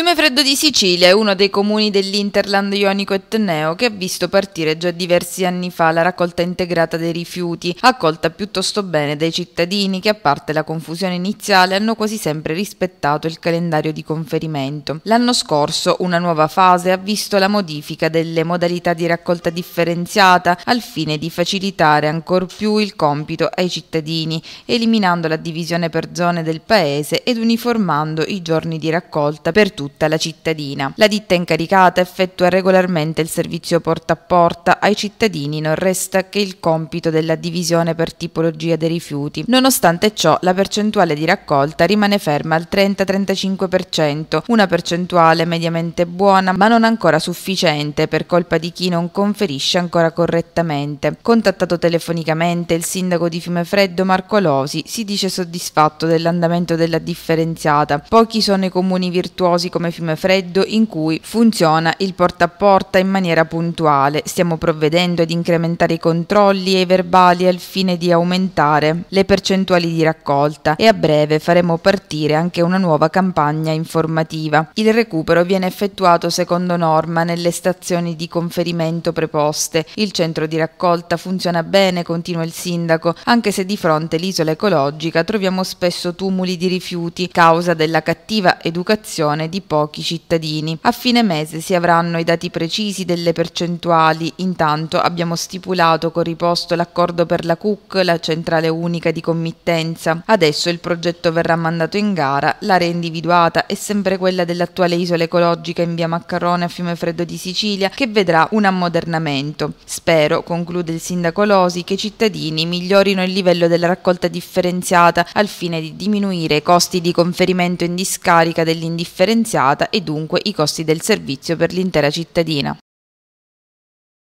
Fiume Freddo di Sicilia è uno dei comuni dell'Interland Ionico Etneo che ha visto partire già diversi anni fa la raccolta integrata dei rifiuti, accolta piuttosto bene dai cittadini che a parte la confusione iniziale hanno quasi sempre rispettato il calendario di conferimento. L'anno scorso una nuova fase ha visto la modifica delle modalità di raccolta differenziata al fine di facilitare ancor più il compito ai cittadini, eliminando la divisione per zone del paese ed uniformando i giorni di raccolta per tutti tutta la cittadina. La ditta incaricata effettua regolarmente il servizio porta a porta ai cittadini, non resta che il compito della divisione per tipologia dei rifiuti. Nonostante ciò, la percentuale di raccolta rimane ferma al 30-35%, una percentuale mediamente buona ma non ancora sufficiente per colpa di chi non conferisce ancora correttamente. Contattato telefonicamente il sindaco di Fiumefreddo Marco Losi si dice soddisfatto dell'andamento della differenziata. Pochi sono i comuni virtuosi famosi come Fiume Freddo in cui funziona il porta a porta in maniera puntuale. Stiamo provvedendo ad incrementare i controlli e i verbali al fine di aumentare le percentuali di raccolta e a breve faremo partire anche una nuova campagna informativa. Il recupero viene effettuato secondo norma nelle stazioni di conferimento preposte. Il centro di raccolta funziona bene, continua il sindaco, anche se di fronte all'isola ecologica troviamo spesso tumuli di rifiuti causa della cattiva educazione di di pochi cittadini. A fine mese si avranno i dati precisi delle percentuali, intanto abbiamo stipulato con riposto l'accordo per la CUC, la centrale unica di committenza. Adesso il progetto verrà mandato in gara, l'area individuata è sempre quella dell'attuale isola ecologica in via Maccarone a Fiume Freddo di Sicilia che vedrà un ammodernamento. Spero, conclude il sindaco Losi, che i cittadini migliorino il livello della raccolta differenziata al fine di diminuire i costi di conferimento in discarica dell'indifferenziata differenziata e dunque i costi del servizio per l'intera cittadina.